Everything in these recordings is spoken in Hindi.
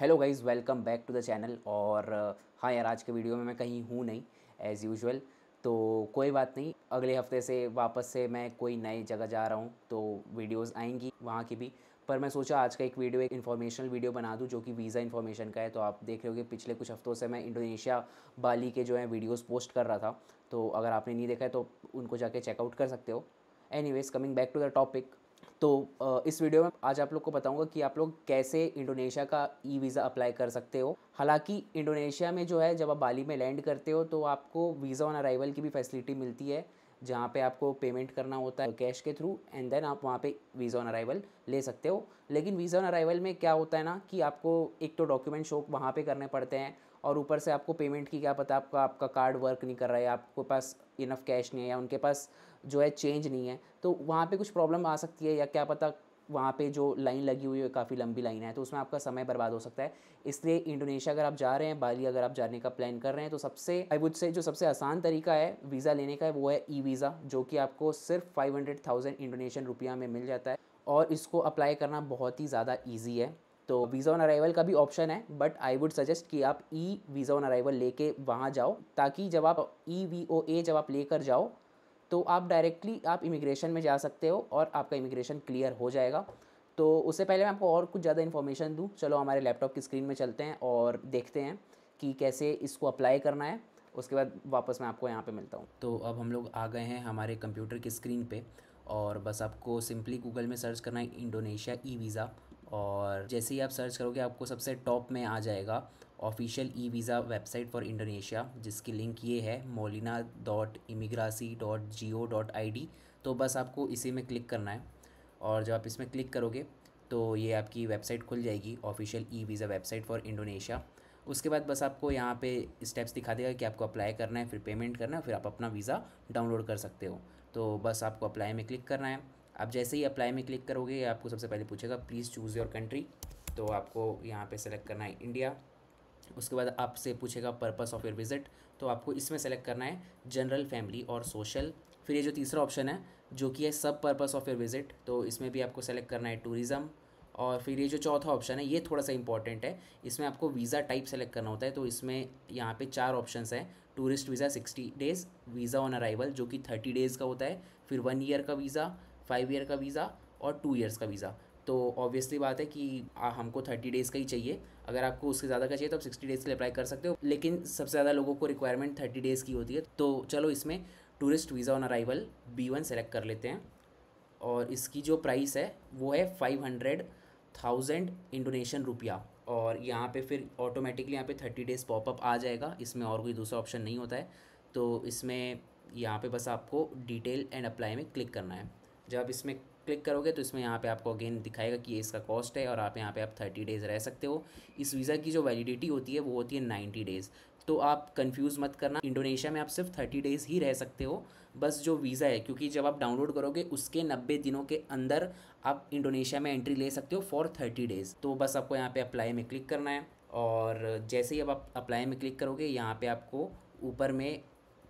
hello guys welcome back to the channel और uh, हाँ यार आज के वीडियो में मैं कहीं हूँ नहीं एज़ यूजल तो कोई बात नहीं अगले हफ्ते से वापस से मैं कोई नई जगह जा रहा हूँ तो वीडियोस आएंगी वहाँ की भी पर मैं सोचा आज का एक वीडियो एक इन्फॉर्मेशनल वीडियो बना दूँ जो कि वीज़ा इन्फॉर्मेशन का है तो आप देख रहे कि पिछले कुछ हफ्तों से मैं इंडोनेशिया बाली के जो है वीडियोस पोस्ट कर रहा था तो अगर आपने नहीं देखा है तो उनको जाके चेकआउट कर सकते हो any coming back to the topic तो इस वीडियो में आज आप लोग को बताऊंगा कि आप लोग कैसे इंडोनेशिया का ई वीज़ा अप्लाई कर सकते हो हालांकि इंडोनेशिया में जो है जब आप बाली में लैंड करते हो तो आपको वीज़ा ऑन अराइवल की भी फैसिलिटी मिलती है जहाँ पे आपको पेमेंट करना होता है कैश के थ्रू एंड देन आप वहाँ पे वीज़ा ऑन अराइवल ले सकते हो लेकिन वीज़ा ऑन अराइवल में क्या होता है ना कि आपको एक तो डॉक्यूमेंट शो वहाँ पे करने पड़ते हैं और ऊपर से आपको पेमेंट की क्या पता आपका आपका कार्ड वर्क नहीं कर रहा है आपके पास इनफ कैश नहीं है या उनके पास जो है चेंज नहीं है तो वहाँ पे कुछ प्रॉब्लम आ सकती है या क्या पता वहाँ पे जो लाइन लगी हुई है काफ़ी लंबी लाइन है तो उसमें आपका समय बर्बाद हो सकता है इसलिए इंडोनेशिया अगर आप जा रहे हैं बाली अगर आप जाने का प्लान कर रहे हैं तो सबसे आई वुड से जो सबसे आसान तरीका है वीज़ा लेने का है वो है ई वीज़ा जो कि आपको सिर्फ five hundred thousand Indonesian rupiah में मिल जाता है और इसको अप्लाई करना बहुत ही ज़्यादा ईजी है तो वीज़ा ऑन अराइवल का भी ऑप्शन है बट आई वुड सजेस्ट कि आप ई वीज़ा ऑन अराइवल लेके वहाँ जाओ ताकि जब आप ई वी ओ ए जब आप लेकर जाओ तो आप डायरेक्टली आप इमिग्रेशन में जा सकते हो और आपका इमिग्रेशन क्लियर हो जाएगा तो उससे पहले मैं आपको और कुछ ज़्यादा इन्फॉर्मेशन दूँ चलो हमारे लैपटॉप की स्क्रीन में चलते हैं और देखते हैं कि कैसे इसको अप्लाई करना है उसके बाद वापस मैं आपको यहाँ पे मिलता हूँ तो अब हम लोग आ गए हैं हमारे कंप्यूटर की स्क्रीन पे और बस आपको सिंपली गूगल में सर्च करना है इंडोनेशिया ई वीज़ा और जैसे ही आप सर्च करोगे आपको सबसे टॉप में आ जाएगा official e visa website for Indonesia जिसकी लिंक ये है मोलिना डॉट इमिग्रासी dot G O dot I D तो बस आपको इसी में क्लिक करना है और जब आप इसमें क्लिक करोगे तो ये आपकी वेबसाइट खुल जाएगी official e visa website for Indonesia उसके बाद बस आपको यहाँ पे स्टेप्स दिखा देगा कि आपको अप्लाई करना है फिर पेमेंट करना है फिर आप अपना वीज़ा डाउनलोड कर सकते हो तो बस आपको अप्लाई में क्लिक करना है आप जैसे ही अप्लाई में क्लिक करोगे आपको सबसे पहले पूछेगा प्लीज़ चूज़ योर कंट्री तो आपको यहाँ पे सेलेक्ट करना है इंडिया उसके बाद आपसे पूछेगा पर्पस ऑफ योर विजिट तो आपको इसमें सेलेक्ट करना है जनरल फैमिली और सोशल फिर ये जो तीसरा ऑप्शन है जो कि है सब पर्पस ऑफ योर विजिट तो इसमें भी आपको सेलेक्ट करना है टूरिज़्म और फिर ये जो चौथा ऑप्शन है ये थोड़ा सा इंपॉर्टेंट है इसमें आपको वीज़ा टाइप सेलेक्ट करना होता है तो इसमें यहाँ पे चार ऑप्शंस हैं tourist visa sixty days visa on arrival जो कि थर्टी डेज़ का होता है फिर वन ईयर का वीज़ा फाइव ईयर का वीज़ा और टू ईयर्स का वीज़ा तो ऑब्वियसली बात है कि आ, हमको थर्टी डेज़ का ही चाहिए अगर आपको उससे ज़्यादा का चाहिए तो आप सिक्सटी डेज़ के लिए अप्लाई कर सकते हो लेकिन सबसे ज़्यादा लोगों को रिक्वायरमेंट थर्टी डेज़ की होती है तो चलो इसमें tourist visa on arrival B one select कर लेते हैं और इसकी जो प्राइस है वो है five hundred thousand Indonesian rupiah और यहाँ पे फिर ऑटोमेटिकली यहाँ पे थर्टी डेज़ पॉपअप आ जाएगा इसमें और कोई दूसरा ऑप्शन नहीं होता है तो इसमें यहाँ पे बस आपको डिटेल एंड अप्लाई में क्लिक करना है जब इसमें क्लिक करोगे तो इसमें यहाँ पे आपको अगेन दिखाएगा कि ये इसका कॉस्ट है और आप यहाँ पे आप थर्टी डेज़ रह सकते हो इस वीज़ा की जो वैलिडिटी होती है वो होती है नाइन्टी डेज़ तो आप कंफ्यूज मत करना इंडोनेशिया में आप सिर्फ थर्टी डेज़ ही रह सकते हो बस जो वीज़ा है क्योंकि जब आप डाउनलोड करोगे उसके नब्बे दिनों के अंदर आप इंडोनेशिया में एंट्री ले सकते हो फॉर थर्टी डेज़ तो बस आपको यहाँ पर अप्लाई में क्लिक करना है और जैसे ही अब आप अप्लाई में क्लिक करोगे यहाँ पर आपको ऊपर में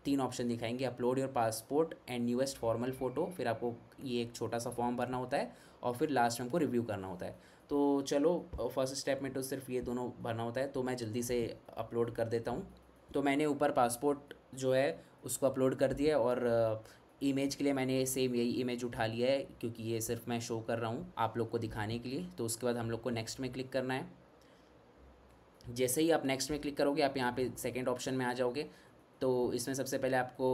तीन ऑप्शन दिखाएंगे upload your passport and newest formal photo फिर आपको ये एक छोटा सा फॉर्म भरना होता है और फिर लास्ट में हमको रिव्यू करना होता है तो चलो फर्स्ट स्टेप में तो सिर्फ ये दोनों भरना होता है तो मैं जल्दी से अपलोड कर देता हूँ तो मैंने ऊपर पासपोर्ट जो है उसको अपलोड कर दिया और इमेज के लिए मैंने सेम यही इमेज उठा लिया है क्योंकि ये सिर्फ मैं शो कर रहा हूँ आप लोग को दिखाने के लिए तो उसके बाद हम लोग को नेक्स्ट में क्लिक करना है जैसे ही आप नेक्स्ट में क्लिक करोगे आप यहाँ पे सेकंड ऑप्शन में आ जाओगे तो इसमें सबसे पहले आपको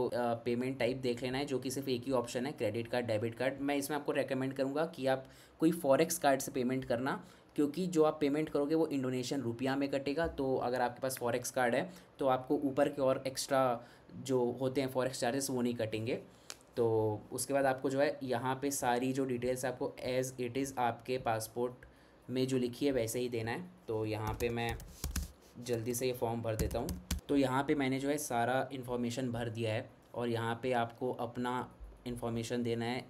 पेमेंट टाइप देख लेना है जो कि सिर्फ एक ही ऑप्शन है क्रेडिट कार्ड डेबिट कार्ड मैं इसमें आपको रेकमेंड करूँगा कि आप कोई फॉरेक्स कार्ड से पेमेंट करना क्योंकि जो आप पेमेंट करोगे वो इंडोनेशियन रुपया में कटेगा तो अगर आपके पास फॉरेक्स कार्ड है तो आपको ऊपर के और एक्स्ट्रा जो होते हैं फॉरेक्स चार्जेस वो नहीं कटेंगे तो उसके बाद आपको जो है यहाँ पे सारी जो डिटेल्स आपको एज़ इट इज़ आपके पासपोर्ट में जो लिखी है वैसे ही देना है तो यहाँ पे मैं जल्दी से ये फॉर्म भर देता हूँ तो यहाँ पे मैंने जो है सारा इन्फॉर्मेशन भर दिया है और यहाँ पे आपको अपना इन्फॉर्मेशन देना है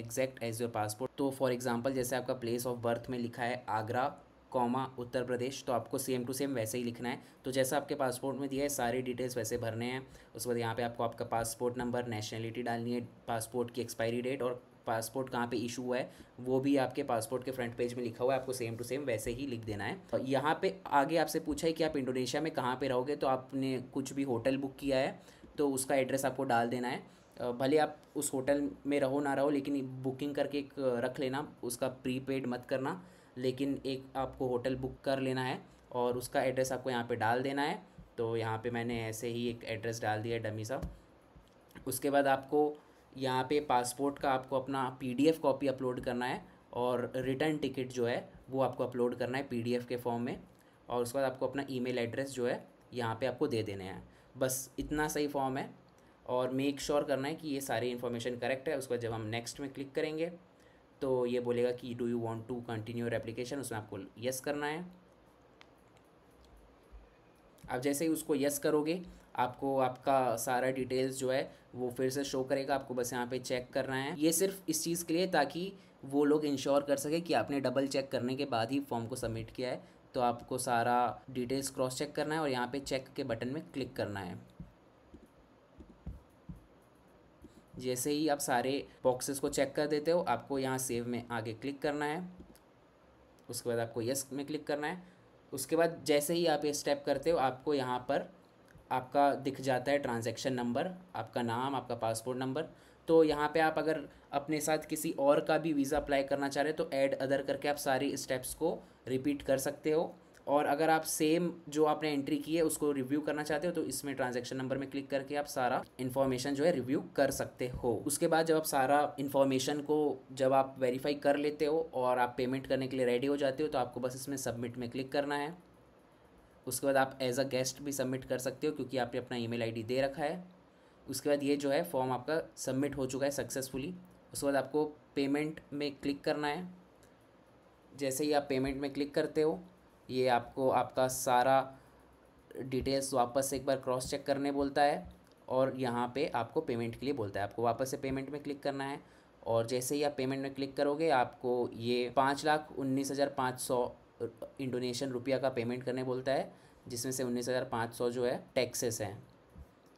एग्जैक्ट एज योर पासपोर्ट तो फॉर एग्जांपल जैसे आपका प्लेस ऑफ बर्थ में लिखा है आगरा कॉमा उत्तर प्रदेश तो आपको सेम टू सेम वैसे ही लिखना है तो जैसा आपके पासपोर्ट में दिया है सारे डिटेल्स वैसे भरने हैं उसके बाद यहाँ पे आपको आपका पासपोर्ट नंबर नेशनलिटी डालनी है पासपोर्ट की एक्सपायरी डेट और पासपोर्ट कहाँ पे इशू हुआ है वो भी आपके पासपोर्ट के फ्रंट पेज में लिखा हुआ है आपको सेम टू सेम वैसे ही लिख देना है तो यहाँ पे आगे आपसे पूछा है कि आप इंडोनेशिया में कहाँ पे रहोगे तो आपने कुछ भी होटल बुक किया है तो उसका एड्रेस आपको डाल देना है भले आप उस होटल में रहो ना रहो लेकिन बुकिंग करके एक रख लेना उसका प्रीपेड मत करना लेकिन एक आपको होटल बुक कर लेना है और उसका एड्रेस आपको यहाँ पे डाल देना है तो यहाँ पे मैंने ऐसे ही एक एड्रेस डाल दिया है डमी साहब उसके बाद आपको यहाँ पे पासपोर्ट का आपको अपना पीडीएफ कॉपी अपलोड करना है और रिटर्न टिकट जो है वो आपको अपलोड करना है पीडीएफ के फॉर्म में और उसके बाद आपको अपना ईमेल एड्रेस जो है यहाँ पे आपको दे देने हैं बस इतना सही फॉर्म है और मेक श्योर sure करना है कि ये सारी इन्फॉर्मेशन करेक्ट है उसके बाद जब हम नेक्स्ट में क्लिक करेंगे तो ये बोलेगा कि do you want to continue your application उसमें आपको यस करना है आप जैसे ही उसको यस करोगे आपको आपका सारा डिटेल्स जो है वो फिर से शो करेगा आपको बस यहाँ पे चेक करना है ये सिर्फ इस चीज़ के लिए ताकि वो लोग इंश्योर कर सके कि आपने डबल चेक करने के बाद ही फॉर्म को सबमिट किया है तो आपको सारा डिटेल्स क्रॉस चेक करना है और यहाँ पे चेक के बटन में क्लिक करना है जैसे ही आप सारे बॉक्सेस को चेक कर देते हो आपको यहाँ सेव में आगे क्लिक करना है उसके बाद आपको यस में क्लिक करना है उसके बाद जैसे ही आप ये स्टेप करते हो आपको यहाँ पर आपका दिख जाता है ट्रांजेक्शन नंबर आपका नाम आपका पासपोर्ट नंबर तो यहाँ पे आप अगर अपने साथ किसी और का भी वीज़ा अप्लाई करना चाह रहे हो तो ऐड अदर करके आप सारी स्टेप्स को रिपीट कर सकते हो और अगर आप सेम जो आपने एंट्री की है उसको रिव्यू करना चाहते हो तो इसमें ट्रांजैक्शन नंबर में क्लिक करके आप सारा इन्फॉर्मेशन जो है रिव्यू कर सकते हो उसके बाद जब आप सारा इन्फॉर्मेशन को जब आप वेरीफाई कर लेते हो और आप पेमेंट करने के लिए रेडी हो जाते हो तो आपको बस इसमें सबमिट में क्लिक करना है उसके बाद आप एज अ गेस्ट भी सबमिट कर सकते हो क्योंकि आपने अपना ईमेल आईडी दे रखा है उसके बाद ये जो है फॉर्म आपका सबमिट हो चुका है सक्सेसफुली उसके बाद आपको पेमेंट में क्लिक करना है जैसे ही आप पेमेंट में क्लिक करते हो ये आपको आपका सारा डिटेल्स वापस एक बार क्रॉस चेक करने बोलता है और यहाँ पे आपको पेमेंट के लिए बोलता है आपको वापस से पेमेंट में क्लिक करना है और जैसे ही आप पेमेंट में क्लिक करोगे आपको ये पाँच लाख उन्नीस हज़ार पाँच सौ इंडोनेशियन रुपया का पेमेंट करने बोलता है जिसमें से उन्नीस हज़ार पाँच सौ जो है टैक्सेस हैं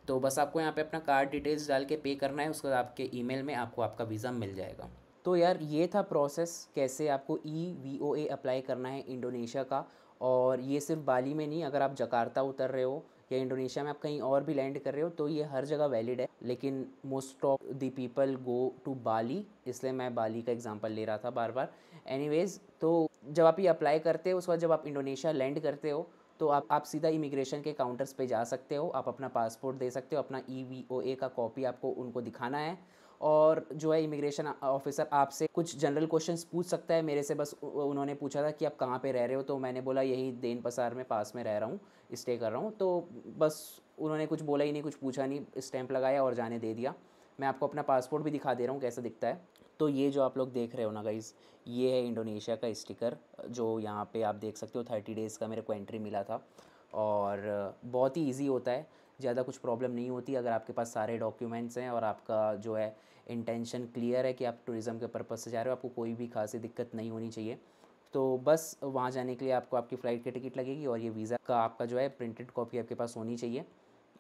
तो बस आपको यहाँ पे अपना कार्ड डिटेल्स डाल के पे करना है उसके बाद आपके ईमेल में आपको आपका वीज़ा मिल जाएगा तो यार ये था प्रोसेस कैसे आपको ई वी ओ ए अप्लाई करना है इंडोनेशिया का और ये सिर्फ बाली में नहीं अगर आप जकार्ता उतर रहे हो या इंडोनेशिया में आप कहीं और भी लैंड कर रहे हो तो ये हर जगह वैलिड है लेकिन most of the people go to Bali इसलिए मैं बाली का एग्जांपल ले रहा था बार बार एनीवेज तो जब आप ये अप्लाई करते हो उसके बाद जब आप इंडोनेशिया लैंड करते हो तो आप आप सीधा इमिग्रेशन के काउंटर्स पे जा सकते हो आप अपना पासपोर्ट दे सकते हो अपना ई वी ओ ए का कॉपी आपको उनको दिखाना है और जो है इमिग्रेशन ऑफिसर आपसे कुछ जनरल क्वेश्चंस पूछ सकता है मेरे से बस उन्होंने पूछा था कि आप कहाँ पे रह रहे हो तो मैंने बोला यही देन पसार में पास में रह रहा हूँ स्टे कर रहा हूँ तो बस उन्होंने कुछ बोला ही नहीं कुछ पूछा नहीं स्टैंप लगाया और जाने दे दिया मैं आपको अपना पासपोर्ट भी दिखा दे रहा हूँ कैसा दिखता है तो ये जो आप लोग देख रहे हो ना गाइज़ ये है इंडोनेशिया का स्टिकर जो यहाँ पे आप देख सकते हो थर्टी डेज़ का मेरे को एंट्री मिला था और बहुत ही ईजी होता है ज़्यादा कुछ प्रॉब्लम नहीं होती अगर आपके पास सारे डॉक्यूमेंट्स हैं और आपका जो है इंटेंशन क्लियर है कि आप टूरिज़म के पर्पज़ से जा रहे हो आपको कोई भी खासी दिक्कत नहीं होनी चाहिए तो बस वहाँ जाने के लिए आपको आपकी फ़्लाइट की टिकट लगेगी और ये वीज़ा का आपका जो है प्रिंटेड कॉपी आपके पास होनी चाहिए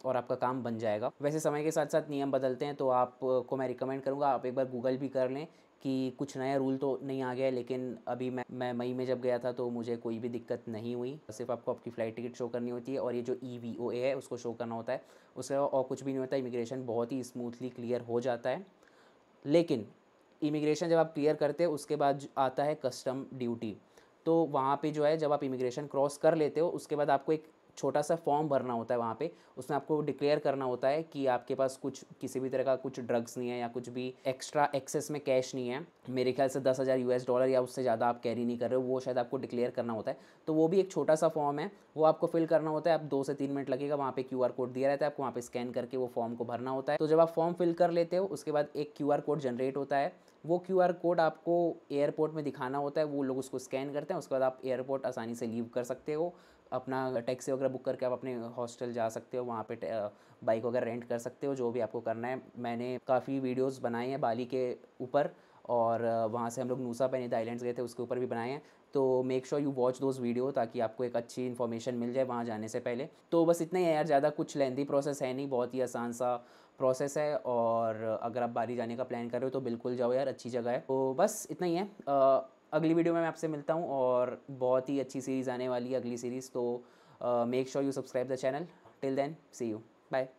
और आपका काम बन जाएगा वैसे समय के साथ साथ नियम बदलते हैं तो आपको मैं रिकमेंड करूँगा आप एक बार गूगल भी कर लें कि कुछ नया रूल तो नहीं आ गया लेकिन अभी मैं मैं मई में जब गया था तो मुझे कोई भी दिक्कत नहीं हुई सिर्फ आपको आपकी फ़्लाइट टिकट शो करनी होती है और ये जो ई वी ओ ए है उसको शो करना होता है उसके अलावा और कुछ भी नहीं होता इमिग्रेशन बहुत ही स्मूथली क्लियर हो जाता है लेकिन इमिग्रेशन जब आप क्लियर करते हैं उसके बाद आता है कस्टम ड्यूटी तो वहाँ पे जो है जब आप इमिग्रेशन क्रॉस कर लेते हो उसके बाद आपको एक छोटा सा फॉर्म भरना होता है वहाँ पे उसमें आपको डिक्लेयर करना होता है कि आपके पास कुछ किसी भी तरह का कुछ ड्रग्स नहीं है या कुछ भी एक्स्ट्रा एक्सेस में कैश नहीं है मेरे ख्याल से दस हज़ार यू डॉलर या उससे ज़्यादा आप कैरी नहीं कर रहे हो वो शायद आपको डिक्लेयर करना होता है तो वो भी एक छोटा सा फॉर्म है वो आपको फिल करना होता है आप दो से तीन मिनट लगेगा वहाँ पे क्यू कोड दिया रहता है आपको वहाँ पे स्कैन करके वो फॉर्म को भरना होता है तो जब आप फॉर्म फिल कर लेते हो उसके बाद एक क्यू कोड जनरेट होता है वो क्यू कोड आपको एयरपोर्ट में दिखाना होता है वो लोग उसको स्कैन करते हैं उसके बाद आप एयरपोर्ट आसानी से लीव कर सकते हो अपना टैक्सी वगैरह बुक करके आप अपने हॉस्टल जा सकते हो वहाँ पे बाइक वगैरह रेंट कर सकते हो जो भी आपको करना है मैंने काफ़ी वीडियोस बनाए हैं बाली के ऊपर और वहाँ से हम लोग नूसा पैनी आइलैंड्स गए थे उसके ऊपर भी बनाए हैं तो make sure you watch those video ताकि आपको एक अच्छी इन्फॉर्मेशन मिल जाए वहाँ जाने से पहले तो बस इतना ही यार ज़्यादा कुछ लेंदी प्रोसेस है नहीं बहुत ही आसान सा प्रोसेस है और अगर आप बाली जाने का प्लान कर रहे हो तो बिल्कुल जाओ यार अच्छी जगह है तो बस इतना ही है आ, अगली वीडियो में मैं आपसे मिलता हूँ और बहुत ही अच्छी सीरीज़ आने वाली है अगली सीरीज़ तो make sure you subscribe the channel till then see you bye